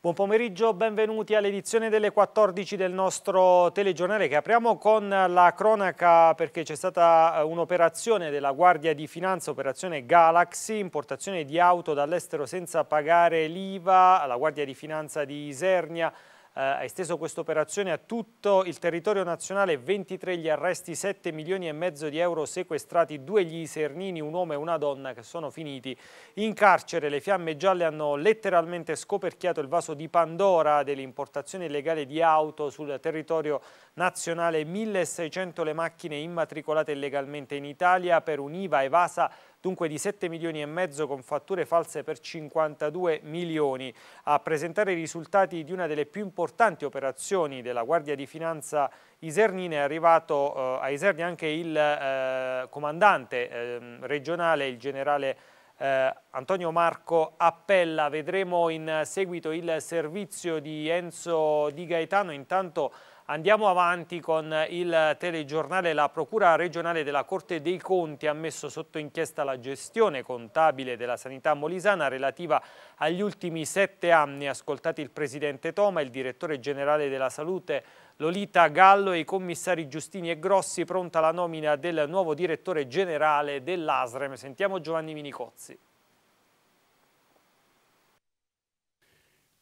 Buon pomeriggio, benvenuti all'edizione delle 14 del nostro telegiornale che apriamo con la cronaca perché c'è stata eh, un'operazione della Guardia di Finanza, operazione Galaxy, importazione di auto dall'estero senza pagare l'IVA, la Guardia di Finanza di Isernia eh, ha esteso questa operazione a tutto il territorio nazionale, 23 gli arresti, 7 milioni e mezzo di euro sequestrati, due gli isernini, un uomo e una donna che sono finiti in carcere. Le fiamme gialle hanno letteralmente scoperchiato il vaso di Pandora dell'importazione illegale di auto sul territorio nazionale, 1600 le macchine immatricolate illegalmente in Italia per un'IVA evasa dunque di 7 milioni e mezzo con fatture false per 52 milioni. A presentare i risultati di una delle più importanti operazioni della Guardia di Finanza Isernina è arrivato eh, a Iserni anche il eh, comandante eh, regionale, il generale eh, Antonio Marco Appella. Vedremo in seguito il servizio di Enzo Di Gaetano. Intanto Andiamo avanti con il telegiornale. La Procura regionale della Corte dei Conti ha messo sotto inchiesta la gestione contabile della sanità molisana relativa agli ultimi sette anni. Ascoltati il Presidente Toma, il Direttore Generale della Salute Lolita Gallo e i commissari Giustini e Grossi pronta la nomina del nuovo Direttore Generale dell'ASREM. Sentiamo Giovanni Minicozzi.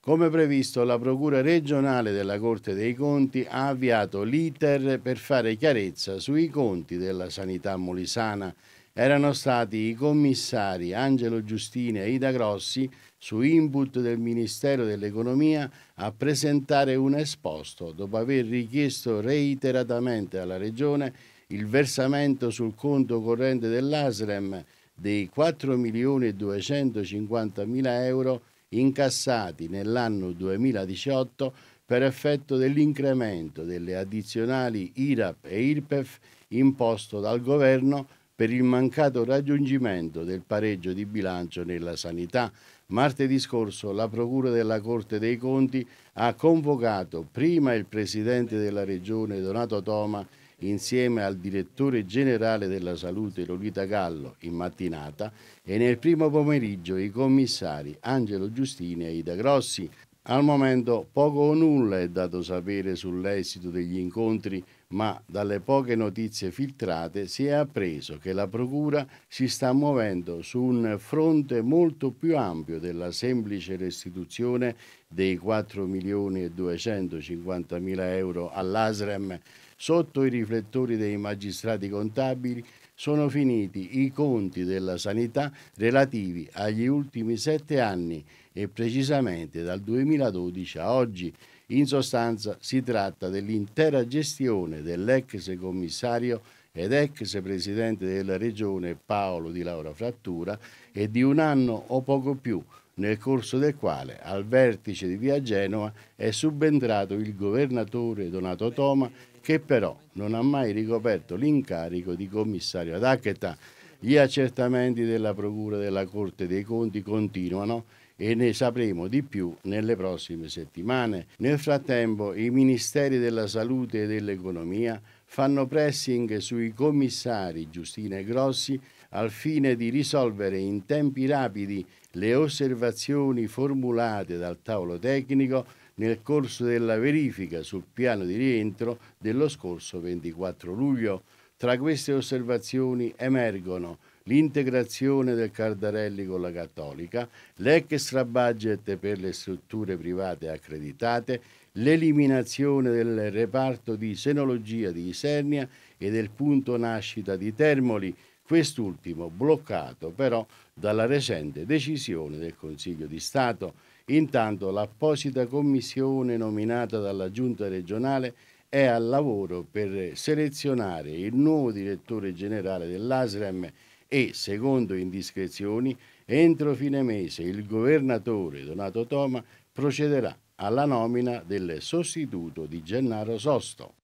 Come previsto, la Procura regionale della Corte dei Conti ha avviato l'iter per fare chiarezza sui conti della sanità molisana. Erano stati i commissari Angelo Giustini e Ida Grossi, su input del Ministero dell'Economia, a presentare un esposto dopo aver richiesto reiteratamente alla Regione il versamento sul conto corrente dell'ASREM dei 4.250.000 euro incassati nell'anno 2018 per effetto dell'incremento delle addizionali IRAP e IRPEF imposto dal governo per il mancato raggiungimento del pareggio di bilancio nella sanità. Martedì scorso la Procura della Corte dei Conti ha convocato prima il Presidente della Regione Donato Toma insieme al direttore generale della salute Lolita Gallo in mattinata e nel primo pomeriggio i commissari Angelo Giustini e Ida Grossi. Al momento poco o nulla è dato sapere sull'esito degli incontri, ma dalle poche notizie filtrate si è appreso che la Procura si sta muovendo su un fronte molto più ampio della semplice restituzione dei 4 milioni e 250 mila euro all'ASREM Sotto i riflettori dei magistrati contabili sono finiti i conti della sanità relativi agli ultimi sette anni e precisamente dal 2012 a oggi. In sostanza si tratta dell'intera gestione dell'ex commissario ed ex presidente della regione Paolo Di Laura Frattura e di un anno o poco più nel corso del quale al vertice di via Genova è subentrato il governatore Donato Toma che però non ha mai ricoperto l'incarico di commissario ad Acchetta. Gli accertamenti della Procura della Corte dei Conti continuano e ne sapremo di più nelle prossime settimane. Nel frattempo i Ministeri della Salute e dell'Economia fanno pressing sui commissari Giustina e Grossi al fine di risolvere in tempi rapidi le osservazioni formulate dal tavolo tecnico nel corso della verifica sul piano di rientro dello scorso 24 luglio. Tra queste osservazioni emergono l'integrazione del Cardarelli con la Cattolica, l'extra budget per le strutture private accreditate, l'eliminazione del reparto di senologia di Isernia e del punto nascita di Termoli, quest'ultimo bloccato però dalla recente decisione del Consiglio di Stato Intanto l'apposita commissione nominata dalla Giunta regionale è al lavoro per selezionare il nuovo direttore generale dell'ASREM e, secondo indiscrezioni, entro fine mese il governatore Donato Toma procederà alla nomina del sostituto di Gennaro Sosto.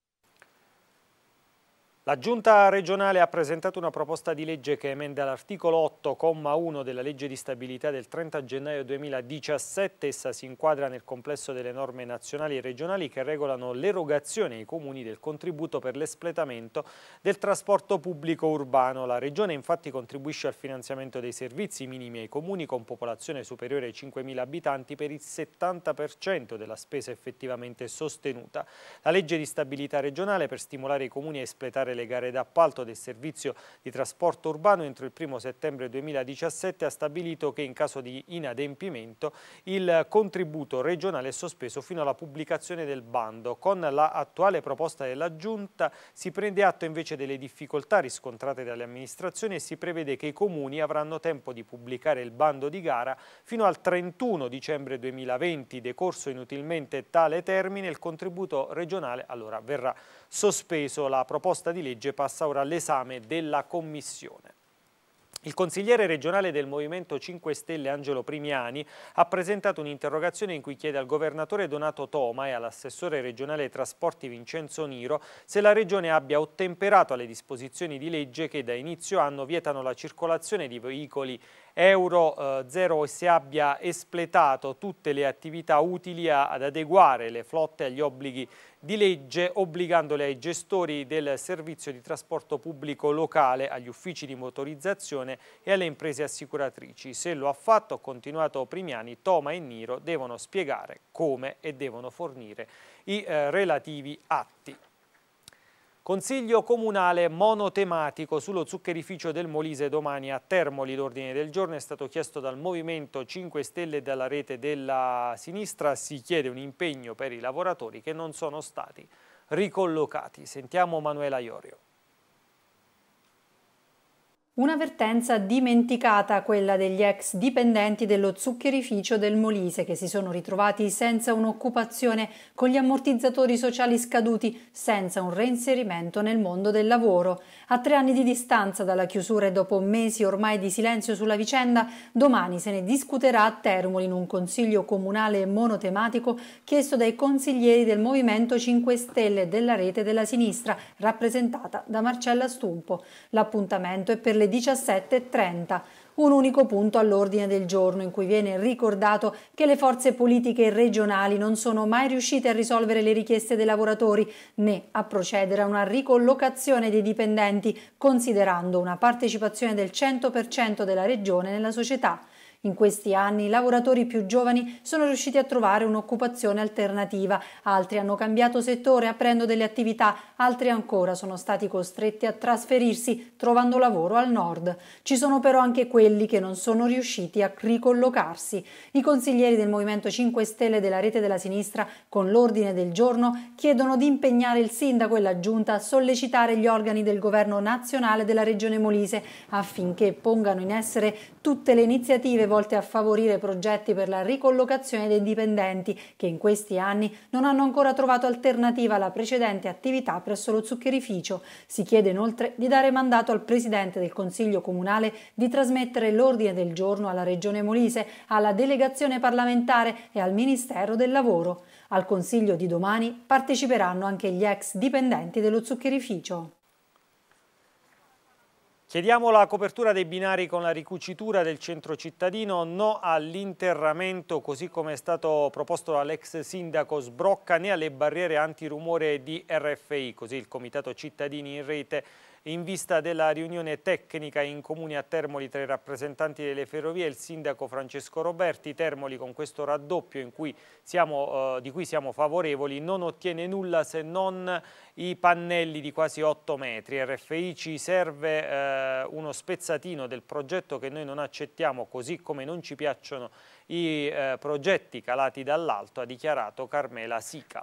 La Giunta regionale ha presentato una proposta di legge che emenda l'articolo 8,1 della legge di stabilità del 30 gennaio 2017. Essa si inquadra nel complesso delle norme nazionali e regionali che regolano l'erogazione ai comuni del contributo per l'espletamento del trasporto pubblico urbano. La Regione infatti contribuisce al finanziamento dei servizi minimi ai comuni con popolazione superiore ai 5.000 abitanti per il 70% della spesa effettivamente sostenuta. La legge di stabilità regionale per stimolare i comuni a espletare le le gare d'appalto del servizio di trasporto urbano entro il 1 settembre 2017 ha stabilito che in caso di inadempimento il contributo regionale è sospeso fino alla pubblicazione del bando. Con l'attuale proposta della Giunta si prende atto invece delle difficoltà riscontrate dalle amministrazioni e si prevede che i comuni avranno tempo di pubblicare il bando di gara fino al 31 dicembre 2020. Decorso inutilmente tale termine, il contributo regionale allora verrà sospeso. La proposta di legge passa ora all'esame della Commissione. Il consigliere regionale del Movimento 5 Stelle Angelo Primiani ha presentato un'interrogazione in cui chiede al governatore Donato Toma e all'assessore regionale trasporti Vincenzo Niro se la regione abbia ottemperato alle disposizioni di legge che da inizio anno vietano la circolazione di veicoli Euro eh, Zero si abbia espletato tutte le attività utili ad adeguare le flotte agli obblighi di legge obbligandole ai gestori del servizio di trasporto pubblico locale, agli uffici di motorizzazione e alle imprese assicuratrici. Se lo ha fatto, ha continuato Primiani, Toma e Niro devono spiegare come e devono fornire i eh, relativi atti. Consiglio comunale monotematico sullo zuccherificio del Molise domani a Termoli. L'ordine del giorno è stato chiesto dal Movimento 5 Stelle e dalla rete della sinistra. Si chiede un impegno per i lavoratori che non sono stati ricollocati. Sentiamo Manuela Iorio. Una vertenza dimenticata quella degli ex dipendenti dello zuccherificio del Molise che si sono ritrovati senza un'occupazione, con gli ammortizzatori sociali scaduti, senza un reinserimento nel mondo del lavoro. A tre anni di distanza dalla chiusura e dopo mesi ormai di silenzio sulla vicenda, domani se ne discuterà a Termoli in un consiglio comunale monotematico chiesto dai consiglieri del Movimento 5 Stelle della rete della sinistra, rappresentata da Marcella Stumpo. L'appuntamento è per le 17.30 un unico punto all'ordine del giorno in cui viene ricordato che le forze politiche regionali non sono mai riuscite a risolvere le richieste dei lavoratori né a procedere a una ricollocazione dei dipendenti considerando una partecipazione del 100% della regione nella società. In questi anni i lavoratori più giovani sono riusciti a trovare un'occupazione alternativa, altri hanno cambiato settore aprendo delle attività, altri ancora sono stati costretti a trasferirsi trovando lavoro al nord. Ci sono però anche quelli che non sono riusciti a ricollocarsi. I consiglieri del Movimento 5 Stelle della rete della sinistra con l'ordine del giorno chiedono di impegnare il sindaco e la giunta a sollecitare gli organi del governo nazionale della regione Molise affinché pongano in essere tutte le iniziative volte a favorire progetti per la ricollocazione dei dipendenti che in questi anni non hanno ancora trovato alternativa alla precedente attività presso lo zuccherificio. Si chiede inoltre di dare mandato al Presidente del Consiglio Comunale di trasmettere l'ordine del giorno alla Regione Molise, alla delegazione parlamentare e al Ministero del Lavoro. Al Consiglio di domani parteciperanno anche gli ex dipendenti dello zuccherificio. Chiediamo la copertura dei binari con la ricucitura del centro cittadino, no all'interramento così come è stato proposto dall'ex sindaco Sbrocca né alle barriere antirumore di RFI, così il comitato cittadini in rete in vista della riunione tecnica in comune a Termoli tra i rappresentanti delle ferrovie e il sindaco Francesco Roberti, Termoli con questo raddoppio cui siamo, eh, di cui siamo favorevoli non ottiene nulla se non i pannelli di quasi 8 metri. RFI ci serve eh, uno spezzatino del progetto che noi non accettiamo così come non ci piacciono i eh, progetti calati dall'alto, ha dichiarato Carmela Sica.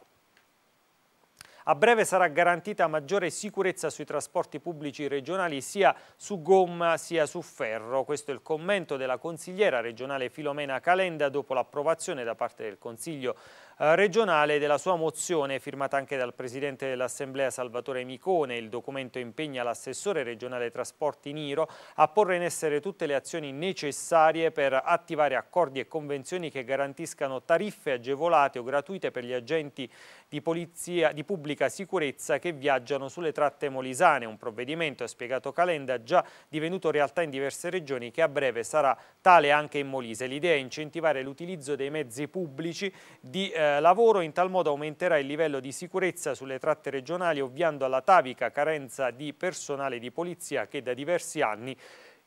A breve sarà garantita maggiore sicurezza sui trasporti pubblici regionali sia su gomma sia su ferro. Questo è il commento della consigliera regionale Filomena Calenda dopo l'approvazione da parte del Consiglio eh, regionale della sua mozione firmata anche dal Presidente dell'Assemblea Salvatore Micone. Il documento impegna l'assessore regionale trasporti Niro a porre in essere tutte le azioni necessarie per attivare accordi e convenzioni che garantiscano tariffe agevolate o gratuite per gli agenti di, polizia, di pubblica sicurezza che viaggiano sulle tratte molisane. Un provvedimento, ha spiegato Calenda, già divenuto realtà in diverse regioni che a breve sarà tale anche in Molise. L'idea è incentivare l'utilizzo dei mezzi pubblici di eh, eh, lavoro, in tal modo aumenterà il livello di sicurezza sulle tratte regionali ovviando alla tavica carenza di personale di polizia che da diversi anni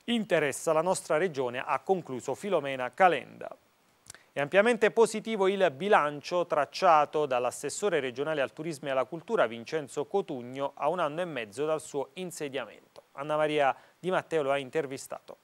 interessa la nostra regione, ha concluso Filomena Calenda. È ampiamente positivo il bilancio tracciato dall'assessore regionale al turismo e alla cultura Vincenzo Cotugno a un anno e mezzo dal suo insediamento. Anna Maria Di Matteo lo ha intervistato.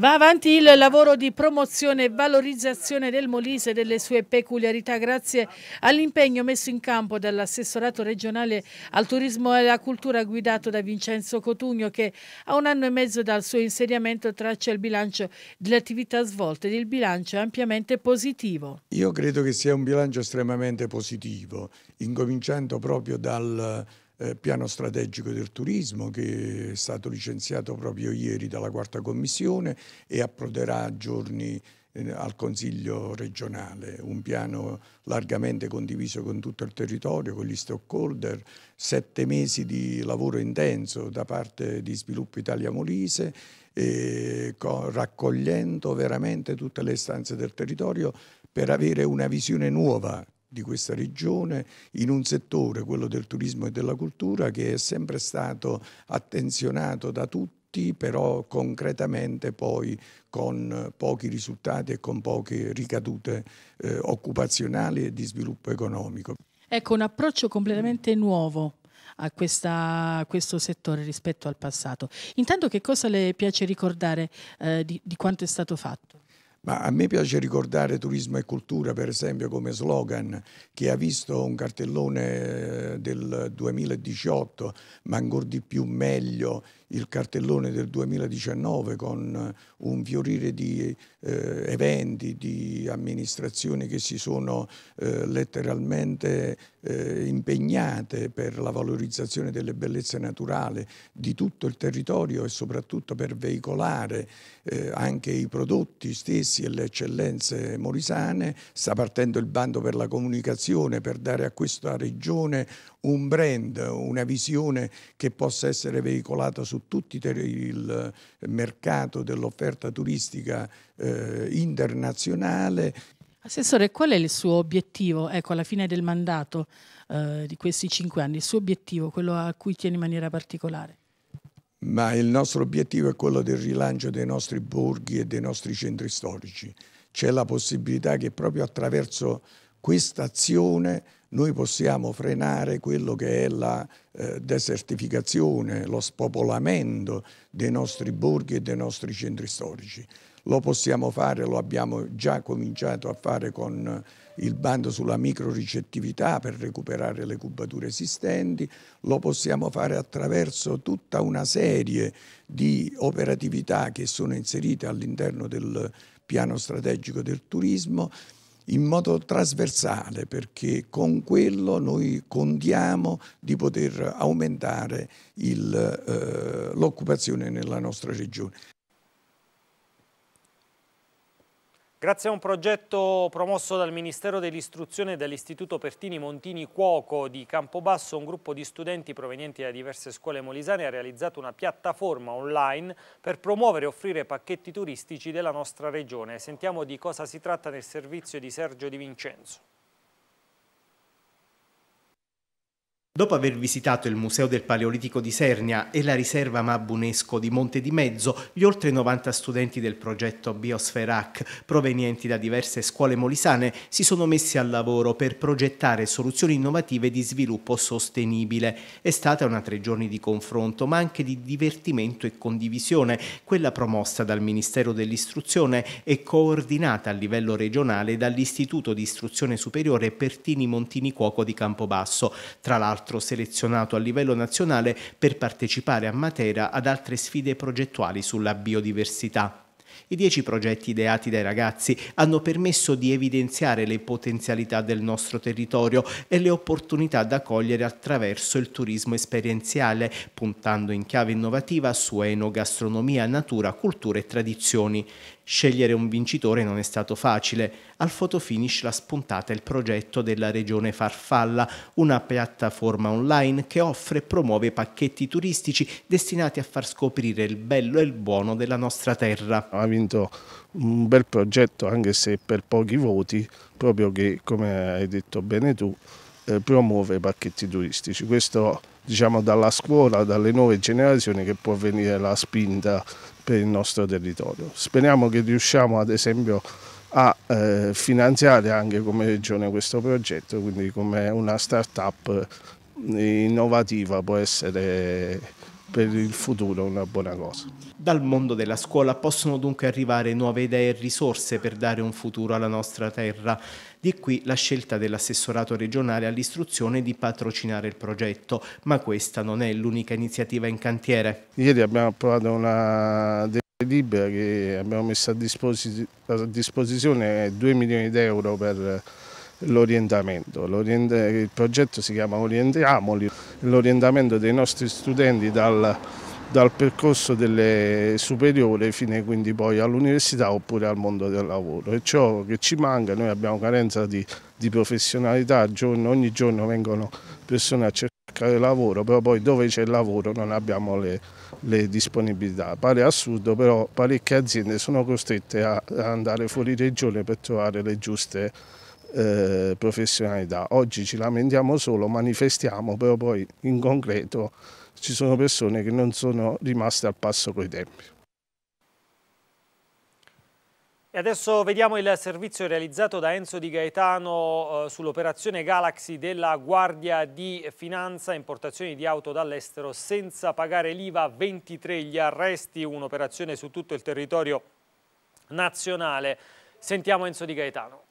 Va avanti il lavoro di promozione e valorizzazione del Molise e delle sue peculiarità grazie all'impegno messo in campo dall'assessorato regionale al turismo e alla cultura guidato da Vincenzo Cotugno che a un anno e mezzo dal suo insediamento traccia il bilancio delle attività svolte ed il bilancio è ampiamente positivo. Io credo che sia un bilancio estremamente positivo, incominciando proprio dal eh, piano strategico del turismo che è stato licenziato proprio ieri dalla quarta commissione e approderà a giorni eh, al Consiglio regionale, un piano largamente condiviso con tutto il territorio, con gli stakeholder, sette mesi di lavoro intenso da parte di Sviluppo Italia Molise, eh, raccogliendo veramente tutte le istanze del territorio per avere una visione nuova di questa regione in un settore, quello del turismo e della cultura, che è sempre stato attenzionato da tutti però concretamente poi con pochi risultati e con poche ricadute eh, occupazionali e di sviluppo economico. Ecco, un approccio completamente nuovo a, questa, a questo settore rispetto al passato. Intanto che cosa le piace ricordare eh, di, di quanto è stato fatto? Ma a me piace ricordare turismo e cultura, per esempio, come slogan che ha visto un cartellone eh, del 2018, ma ancora di più meglio, il cartellone del 2019 con eh, un fiorire di eh, eventi, di amministrazioni che si sono eh, letteralmente eh, impegnate per la valorizzazione delle bellezze naturali di tutto il territorio e soprattutto per veicolare eh, anche i prodotti stessi e le eccellenze morisane. Sta partendo il bando per la comunicazione per dare a questa regione un brand, una visione che possa essere veicolata su su tutto il eh, mercato dell'offerta turistica eh, internazionale. Assessore, qual è il suo obiettivo, ecco, alla fine del mandato eh, di questi cinque anni, il suo obiettivo, quello a cui tiene in maniera particolare? Ma il nostro obiettivo è quello del rilancio dei nostri borghi e dei nostri centri storici. C'è la possibilità che proprio attraverso questa azione noi possiamo frenare quello che è la eh, desertificazione, lo spopolamento dei nostri borghi e dei nostri centri storici. Lo possiamo fare, lo abbiamo già cominciato a fare con eh, il bando sulla microricettività per recuperare le cubature esistenti, lo possiamo fare attraverso tutta una serie di operatività che sono inserite all'interno del piano strategico del turismo in modo trasversale perché con quello noi contiamo di poter aumentare il, eh, l'occupazione nella nostra regione. Grazie a un progetto promosso dal Ministero dell'Istruzione e dall'Istituto Pertini Montini Cuoco di Campobasso, un gruppo di studenti provenienti da diverse scuole molisane ha realizzato una piattaforma online per promuovere e offrire pacchetti turistici della nostra regione. Sentiamo di cosa si tratta nel servizio di Sergio Di Vincenzo. Dopo aver visitato il Museo del Paleolitico di Sernia e la riserva Mabunesco di Monte di Mezzo, gli oltre 90 studenti del progetto Biosferac, provenienti da diverse scuole molisane, si sono messi al lavoro per progettare soluzioni innovative di sviluppo sostenibile. È stata una tre giorni di confronto, ma anche di divertimento e condivisione, quella promossa dal Ministero dell'Istruzione e coordinata a livello regionale dall'Istituto di Istruzione Superiore Pertini Montini Cuoco di Campobasso. Tra l'altro 4 selezionato a livello nazionale per partecipare a Matera ad altre sfide progettuali sulla biodiversità. I dieci progetti ideati dai ragazzi hanno permesso di evidenziare le potenzialità del nostro territorio e le opportunità da cogliere attraverso il turismo esperienziale, puntando in chiave innovativa su enogastronomia, natura, cultura e tradizioni. Scegliere un vincitore non è stato facile. Al fotofinish l'ha spuntata il progetto della Regione Farfalla, una piattaforma online che offre e promuove pacchetti turistici destinati a far scoprire il bello e il buono della nostra terra. Ha vinto un bel progetto, anche se per pochi voti, proprio che, come hai detto bene tu, eh, promuove pacchetti turistici. Questo diciamo, dalla scuola, dalle nuove generazioni che può venire la spinta per il nostro territorio. Speriamo che riusciamo ad esempio a eh, finanziare anche come regione questo progetto, quindi come una start-up innovativa può essere per il futuro una buona cosa. Dal mondo della scuola possono dunque arrivare nuove idee e risorse per dare un futuro alla nostra terra. Di qui la scelta dell'assessorato regionale all'istruzione di patrocinare il progetto, ma questa non è l'unica iniziativa in cantiere. Ieri abbiamo approvato una delibera che abbiamo messo a, disposizione 2 milioni di euro per l'orientamento. il progetto si chiama Orientiamoli, l'orientamento dei nostri studenti dal, dal, percorso delle superiori fino quindi poi all'università oppure al mondo del lavoro. E ciò che ci manca, noi abbiamo carenza di, di professionalità, giorno, ogni giorno vengono persone a cercare lavoro, però poi dove c'è il lavoro non abbiamo le, le disponibilità. Pare assurdo, però parecchie aziende sono costrette a, a andare fuori regione per trovare le giuste eh, professionalità. Oggi ci lamentiamo solo, manifestiamo, però poi in concreto ci sono persone che non sono rimaste al passo coi tempi. E adesso vediamo il servizio realizzato da Enzo Di Gaetano eh, sull'operazione Galaxy della Guardia di Finanza, importazioni di auto dall'estero senza pagare l'IVA, 23 gli arresti, un'operazione su tutto il territorio nazionale. Sentiamo Enzo Di Gaetano.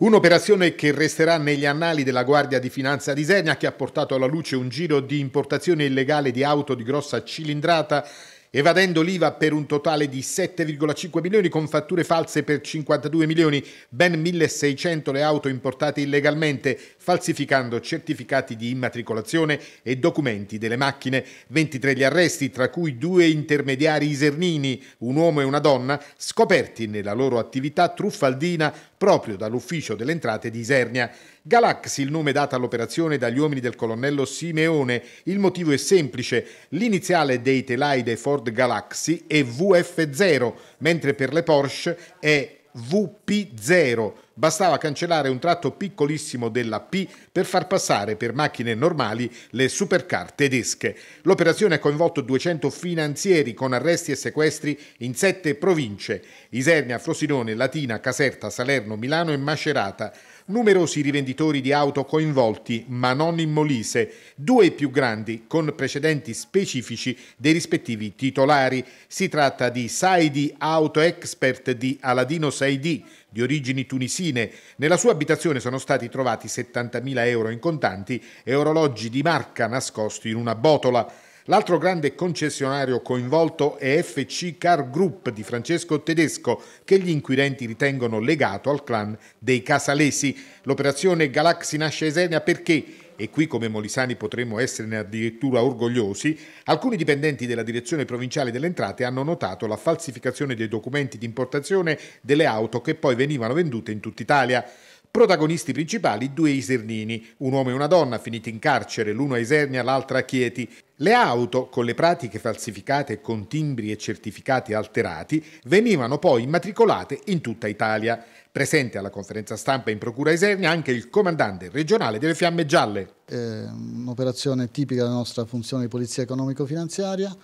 Un'operazione che resterà negli annali della Guardia di Finanza di Senia che ha portato alla luce un giro di importazione illegale di auto di grossa cilindrata evadendo l'IVA per un totale di 7,5 milioni, con fatture false per 52 milioni, ben 1.600 le auto importate illegalmente, falsificando certificati di immatricolazione e documenti delle macchine, 23 gli arresti, tra cui due intermediari isernini, un uomo e una donna, scoperti nella loro attività truffaldina proprio dall'ufficio delle entrate di Isernia. Galaxy, il nome dato all'operazione dagli uomini del colonnello Simeone. Il motivo è semplice, l'iniziale dei telai dei Ford Galaxy è VF0, mentre per le Porsche è VP0. Bastava cancellare un tratto piccolissimo della P per far passare per macchine normali le supercar tedesche. L'operazione ha coinvolto 200 finanzieri con arresti e sequestri in sette province: Isernia, Frosinone, Latina, Caserta, Salerno, Milano e Macerata numerosi rivenditori di auto coinvolti, ma non in Molise, due più grandi con precedenti specifici dei rispettivi titolari. Si tratta di Saidi Auto Expert di Aladino Saidi, di origini tunisine. Nella sua abitazione sono stati trovati 70.000 euro in contanti e orologi di marca nascosti in una botola. L'altro grande concessionario coinvolto è FC Car Group di Francesco Tedesco, che gli inquirenti ritengono legato al clan dei Casalesi. L'operazione Galaxy nasce a Esenia perché e qui come molisani potremmo esserne addirittura orgogliosi, alcuni dipendenti della direzione provinciale delle entrate hanno notato la falsificazione dei documenti di importazione delle auto che poi venivano vendute in tutta Italia. Protagonisti principali due isernini, un uomo e una donna finiti in carcere, l'uno a Isernia, l'altra a Chieti. Le auto, con le pratiche falsificate e con timbri e certificati alterati, venivano poi immatricolate in tutta Italia. Presente alla conferenza stampa in Procura Isernia anche il comandante regionale delle Fiamme Gialle. È un'operazione tipica della nostra funzione di polizia economico-finanziaria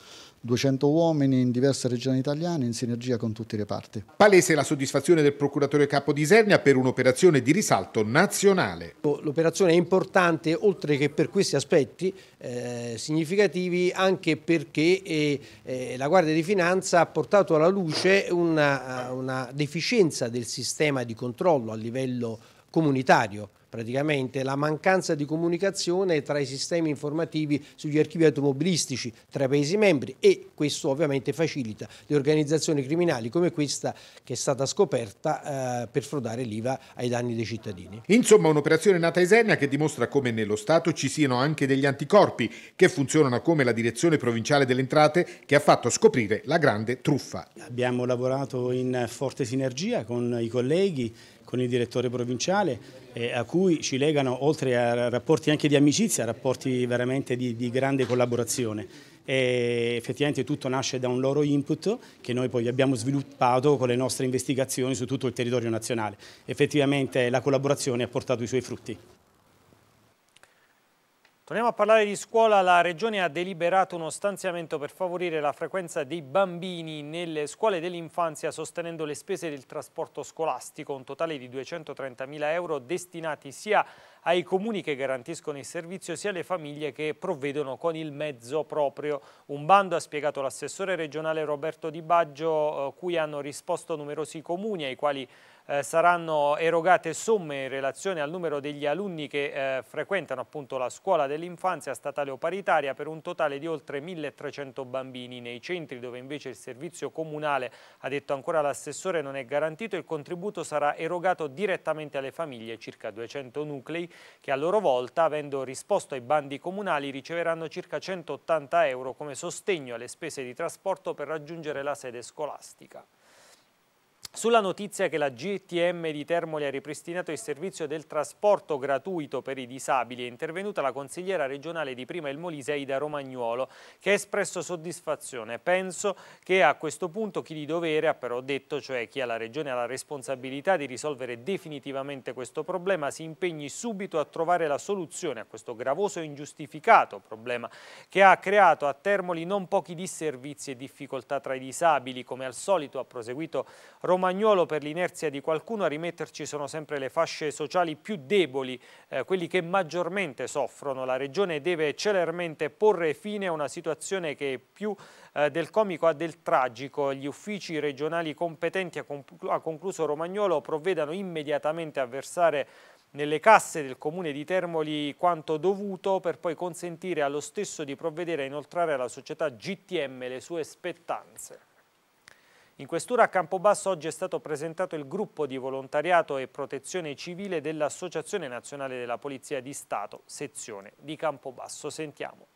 200 uomini in diverse regioni italiane in sinergia con tutti i reparti. Palese la soddisfazione del procuratore capo di Isernia per un'operazione di risalto nazionale. L'operazione è importante oltre che per questi aspetti eh, significativi anche perché eh, eh la Guardia di Finanza ha portato alla luce una, una deficienza del sistema di controllo a livello comunitario praticamente la mancanza di comunicazione tra i sistemi informativi sugli archivi automobilistici tra i Paesi membri e questo ovviamente facilita le organizzazioni criminali come questa che è stata scoperta eh, per frodare l'IVA ai danni dei cittadini. Insomma un'operazione nata a Isernia che dimostra come nello Stato ci siano anche degli anticorpi che funzionano come la direzione provinciale delle entrate che ha fatto scoprire la grande truffa. Abbiamo lavorato in forte sinergia con i colleghi con il direttore provinciale eh, a cui ci legano oltre a rapporti anche di amicizia, rapporti veramente di, di grande collaborazione. E effettivamente tutto nasce da un loro input che noi poi abbiamo sviluppato con le nostre investigazioni su tutto il territorio nazionale. Effettivamente la collaborazione ha portato i suoi frutti. Torniamo a parlare di scuola. La Regione ha deliberato uno stanziamento per favorire la frequenza dei bambini nelle scuole dell'infanzia sostenendo le spese del trasporto scolastico, un totale di 230.000 euro destinati sia ai comuni che garantiscono il servizio sia alle famiglie che provvedono con il mezzo proprio. Un bando ha spiegato l'assessore regionale Roberto Di Baggio, eh, cui hanno risposto numerosi comuni ai quali eh, saranno erogate somme in relazione al numero degli alunni che eh, frequentano appunto la scuola dell'infanzia statale o paritaria per un totale di oltre 1300 bambini. Nei centri dove invece il servizio comunale, ha detto ancora l'assessore, non è garantito, il contributo sarà erogato direttamente alle famiglie, circa 200 nuclei, che a loro volta, avendo risposto ai bandi comunali, riceveranno circa 180 euro come sostegno alle spese di trasporto per raggiungere la sede scolastica. Sulla notizia che la GTM di Termoli ha ripristinato il servizio del trasporto gratuito per i disabili è intervenuta la consigliera regionale di prima il Molise Aida Romagnuolo che ha espresso soddisfazione. Penso che a questo punto chi di dovere ha però detto, cioè chi alla regione ha la responsabilità di risolvere definitivamente questo problema, si impegni subito a trovare la soluzione a questo gravoso e ingiustificato problema che ha creato a Termoli non pochi disservizi e difficoltà tra i disabili. Come al solito ha proseguito Romagnuolo Romagnolo per l'inerzia di qualcuno a rimetterci sono sempre le fasce sociali più deboli, eh, quelli che maggiormente soffrono. La Regione deve celermente porre fine a una situazione che più eh, del comico ha del tragico. Gli uffici regionali competenti, ha, ha concluso Romagnolo, provvedano immediatamente a versare nelle casse del comune di Termoli quanto dovuto per poi consentire allo stesso di provvedere a inoltrare alla società GTM le sue spettanze. In questura a Campobasso oggi è stato presentato il gruppo di volontariato e protezione civile dell'Associazione Nazionale della Polizia di Stato, sezione di Campobasso. Sentiamo.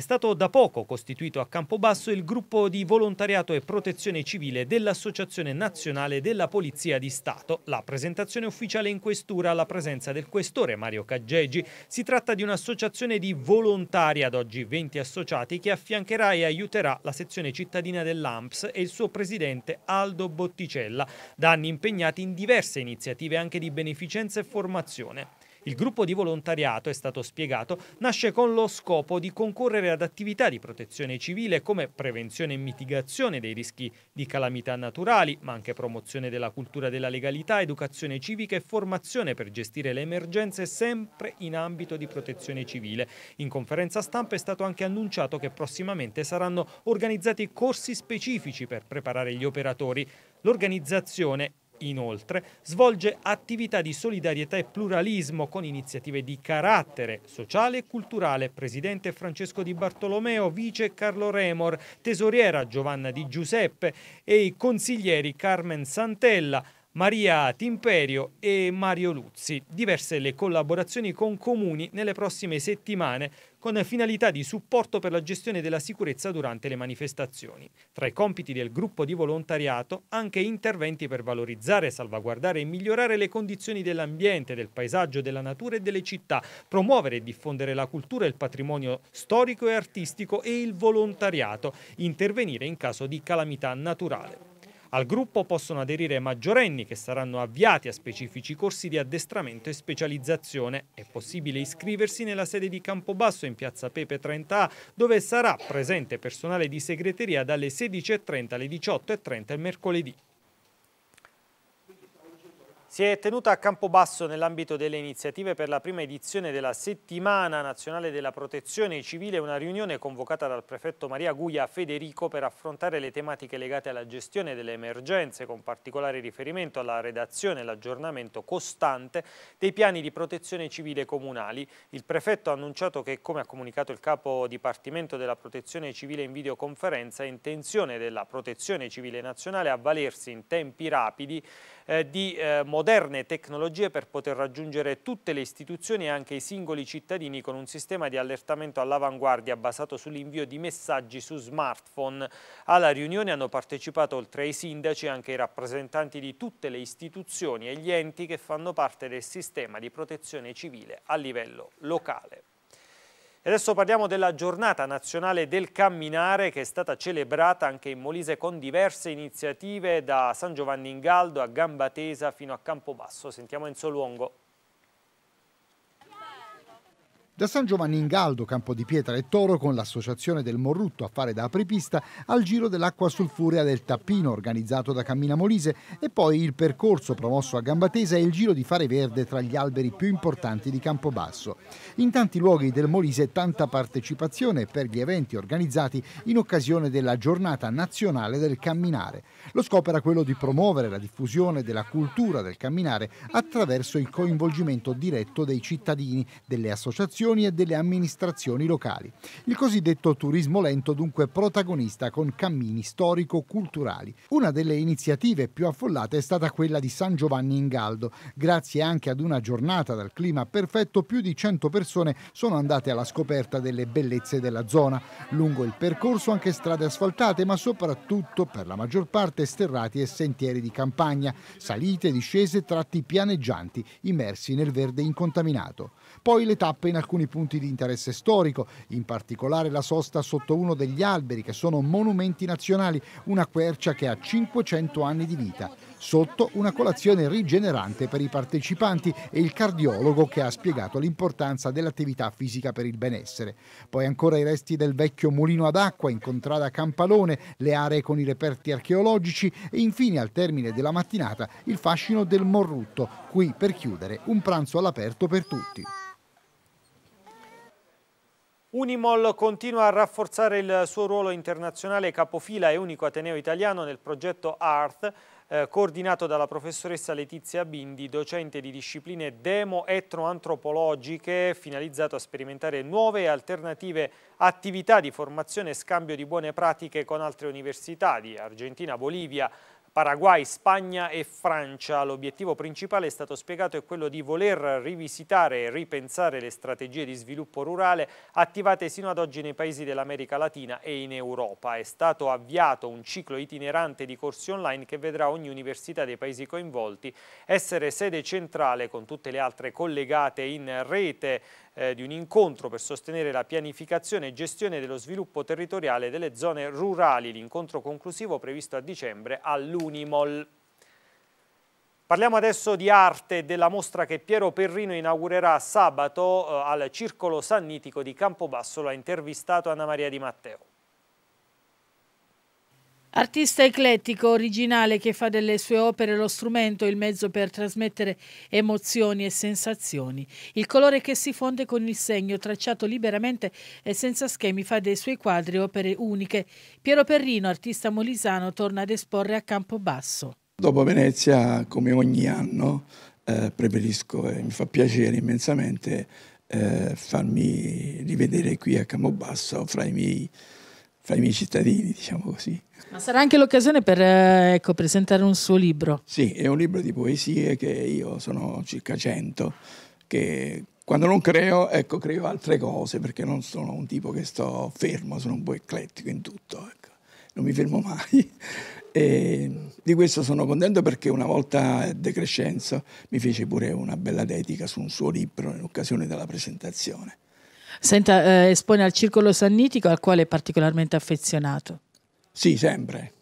È stato da poco costituito a Campobasso il gruppo di volontariato e protezione civile dell'Associazione Nazionale della Polizia di Stato. La presentazione ufficiale in questura alla presenza del questore Mario Caggeggi. Si tratta di un'associazione di volontari ad oggi 20 associati che affiancherà e aiuterà la sezione cittadina dell'AMPS e il suo presidente Aldo Botticella, da anni impegnati in diverse iniziative anche di beneficenza e formazione. Il gruppo di volontariato, è stato spiegato, nasce con lo scopo di concorrere ad attività di protezione civile come prevenzione e mitigazione dei rischi di calamità naturali, ma anche promozione della cultura della legalità, educazione civica e formazione per gestire le emergenze sempre in ambito di protezione civile. In conferenza stampa è stato anche annunciato che prossimamente saranno organizzati corsi specifici per preparare gli operatori. L'organizzazione Inoltre svolge attività di solidarietà e pluralismo con iniziative di carattere sociale e culturale. Presidente Francesco Di Bartolomeo, vice Carlo Remor, tesoriera Giovanna Di Giuseppe e i consiglieri Carmen Santella, Maria Timperio e Mario Luzzi. Diverse le collaborazioni con comuni nelle prossime settimane con finalità di supporto per la gestione della sicurezza durante le manifestazioni. Tra i compiti del gruppo di volontariato anche interventi per valorizzare, salvaguardare e migliorare le condizioni dell'ambiente, del paesaggio, della natura e delle città, promuovere e diffondere la cultura e il patrimonio storico e artistico e il volontariato, intervenire in caso di calamità naturale. Al gruppo possono aderire maggiorenni che saranno avviati a specifici corsi di addestramento e specializzazione. È possibile iscriversi nella sede di Campobasso in piazza Pepe 30A dove sarà presente personale di segreteria dalle 16.30 alle 18.30 il mercoledì. Si è tenuta a Campobasso nell'ambito delle iniziative per la prima edizione della Settimana Nazionale della Protezione Civile una riunione convocata dal prefetto Maria Guglia Federico per affrontare le tematiche legate alla gestione delle emergenze con particolare riferimento alla redazione e all'aggiornamento costante dei piani di protezione civile comunali. Il prefetto ha annunciato che come ha comunicato il capo Dipartimento della Protezione Civile in videoconferenza è intenzione della Protezione Civile Nazionale avvalersi in tempi rapidi eh, di eh, modelli moderne tecnologie per poter raggiungere tutte le istituzioni e anche i singoli cittadini con un sistema di allertamento all'avanguardia basato sull'invio di messaggi su smartphone. Alla riunione hanno partecipato oltre ai sindaci anche i rappresentanti di tutte le istituzioni e gli enti che fanno parte del sistema di protezione civile a livello locale. E adesso parliamo della giornata nazionale del camminare che è stata celebrata anche in Molise con diverse iniziative da San Giovanni in Galdo a Gambatesa fino a Campobasso. Sentiamo Enzo Luongo. Da San Giovanni in Galdo, Campo di Pietra e Toro con l'associazione del Morrutto a fare da apripista al Giro dell'Acqua Sulfurea del Tappino organizzato da Cammina Molise e poi il percorso promosso a Gambatesa e il Giro di Fare Verde tra gli alberi più importanti di Campobasso. In tanti luoghi del Molise tanta partecipazione per gli eventi organizzati in occasione della giornata nazionale del camminare. Lo scopo era quello di promuovere la diffusione della cultura del camminare attraverso il coinvolgimento diretto dei cittadini, delle associazioni istituzioni e delle amministrazioni locali. Il cosiddetto turismo lento dunque protagonista con cammini storico-culturali. Una delle iniziative più affollate è stata quella di San Giovanni in Galdo. Grazie anche ad una giornata dal clima perfetto più di 100 persone sono andate alla scoperta delle bellezze della zona. Lungo il percorso anche strade asfaltate ma soprattutto per la maggior parte sterrati e sentieri di campagna, salite, discese, tratti pianeggianti immersi nel verde incontaminato poi le tappe in alcuni punti di interesse storico, in particolare la sosta sotto uno degli alberi che sono monumenti nazionali, una quercia che ha 500 anni di vita. Sotto una colazione rigenerante per i partecipanti e il cardiologo che ha spiegato l'importanza dell'attività fisica per il benessere. Poi ancora i resti del vecchio mulino ad acqua in contrada Campalone, le aree con i reperti archeologici e infine al termine della mattinata il fascino del Morrutto, qui per chiudere un pranzo all'aperto per tutti. Unimol continua a rafforzare il suo ruolo internazionale capofila e unico ateneo italiano nel progetto ART, eh, coordinato dalla professoressa Letizia Bindi, docente di discipline demo-etnoantropologiche, finalizzato a sperimentare nuove e alternative attività di formazione e scambio di buone pratiche con altre università di Argentina, Bolivia, Paraguay, Spagna e Francia. L'obiettivo principale è stato spiegato è quello di voler rivisitare e ripensare le strategie di sviluppo rurale attivate sino ad oggi nei paesi dell'America Latina e in Europa. È stato avviato un ciclo itinerante di corsi online che vedrà ogni università dei paesi coinvolti essere sede centrale con tutte le altre collegate in rete eh, di un incontro per sostenere la pianificazione e gestione dello sviluppo territoriale delle zone rurali. L'incontro conclusivo previsto a dicembre all'Unimol. Parliamo adesso di arte e della mostra che Piero Perrino inaugurerà sabato eh, al Circolo Sannitico di Campobasso. L'ha intervistato Anna Maria Di Matteo. Artista eclettico, originale, che fa delle sue opere lo strumento, il mezzo per trasmettere emozioni e sensazioni. Il colore che si fonde con il segno, tracciato liberamente e senza schemi, fa dei suoi quadri opere uniche. Piero Perrino, artista molisano, torna ad esporre a Campobasso. Dopo Venezia, come ogni anno, eh, preferisco e eh, mi fa piacere immensamente eh, farmi rivedere qui a Campobasso fra i miei, fra i miei cittadini, diciamo così. Ma sarà anche l'occasione per eh, ecco, presentare un suo libro. Sì, è un libro di poesie che io sono circa 100, che quando non creo, ecco, creo altre cose, perché non sono un tipo che sto fermo, sono un po' eclettico in tutto, ecco. non mi fermo mai. E di questo sono contento perché una volta De Crescenzo mi fece pure una bella dedica su un suo libro in occasione della presentazione. Senta, eh, espone al Circolo Sannitico al quale è particolarmente affezionato. Sì, sempre.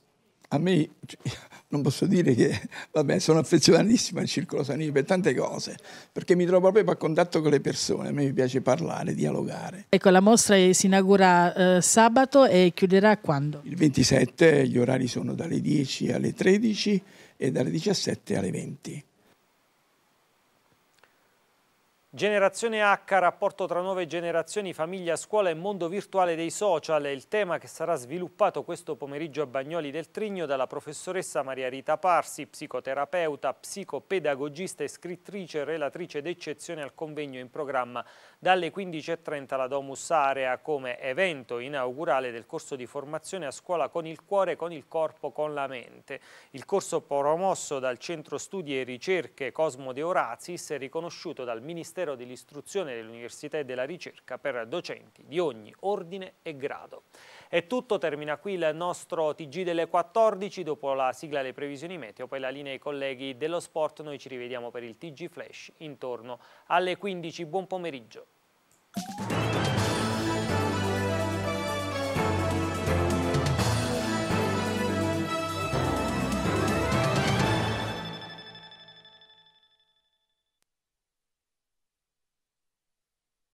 A me cioè, non posso dire che, vabbè, sono affezionatissimo al Circolo Sanini per tante cose, perché mi trovo proprio a contatto con le persone, a me piace parlare, dialogare. Ecco, la mostra si inaugura eh, sabato e chiuderà quando? Il 27, gli orari sono dalle 10 alle 13 e dalle 17 alle 20. Generazione H, rapporto tra nuove generazioni, famiglia, scuola e mondo virtuale dei social è il tema che sarà sviluppato questo pomeriggio a Bagnoli del Trigno dalla professoressa Maria Rita Parsi, psicoterapeuta, psicopedagogista e scrittrice e relatrice d'eccezione al convegno in programma dalle 15.30 alla Domus Area come evento inaugurale del corso di formazione a scuola con il cuore, con il corpo, con la mente. Il corso promosso dal Centro Studi e Ricerche Cosmo De Orazis è riconosciuto dal Ministero Ministero dell'Istruzione, dell'Università e della Ricerca per docenti di ogni ordine e grado. È tutto, termina qui il nostro TG delle 14, dopo la sigla alle previsioni meteo, poi la linea ai colleghi dello sport, noi ci rivediamo per il TG Flash intorno alle 15, buon pomeriggio.